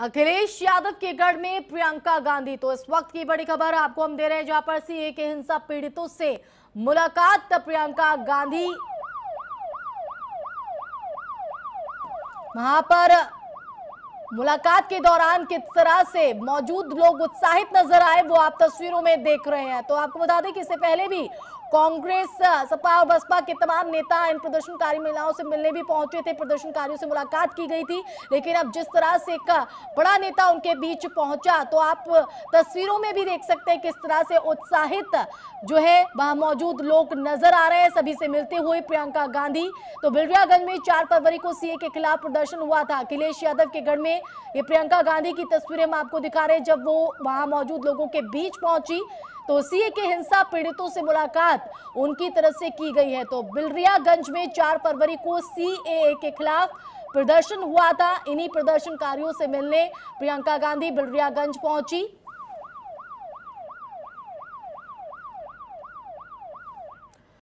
अखिलेश यादव के गढ़ में प्रियंका गांधी तो इस वक्त की बड़ी खबर आपको हम दे रहे हैं जहां पर सीए के हिंसा पीड़ितों से मुलाकात प्रियंका गांधी वहां पर मुलाकात के दौरान किस तरह से मौजूद लोग उत्साहित नजर आए वो आप तस्वीरों में देख रहे हैं तो आपको बता दें कि इससे पहले भी कांग्रेस सपा और बसपा के तमाम नेता इन प्रदर्शनकारी महिलाओं से मिलने भी पहुंचे थे प्रदर्शनकारियों से मुलाकात की गई थी लेकिन अब जिस तरह से एक बड़ा नेता उनके बीच पहुंचा तो आप तस्वीरों में भी देख सकते हैं किस तरह से उत्साहित जो है वहां मौजूद लोग नजर आ रहे हैं सभी से मिलते हुए प्रियंका गांधी तो बिलरियागंज में चार फरवरी को सीए के खिलाफ प्रदर्शन हुआ था अखिलेश यादव के गढ़ में में ये प्रियंका गांधी की तस्वीरें हम आपको दिखा रहे हैं जब वो वहां मौजूद लोगों के बीच पहुंची तो सीए के हिंसा पीड़ितों से मुलाकात उनकी तरफ से की गई है तो बिलरियागंज में चार फरवरी को सीएए के खिलाफ प्रदर्शन हुआ था इन्हीं प्रदर्शनकारियों से मिलने प्रियंका गांधी बिलरियागंज पहुंची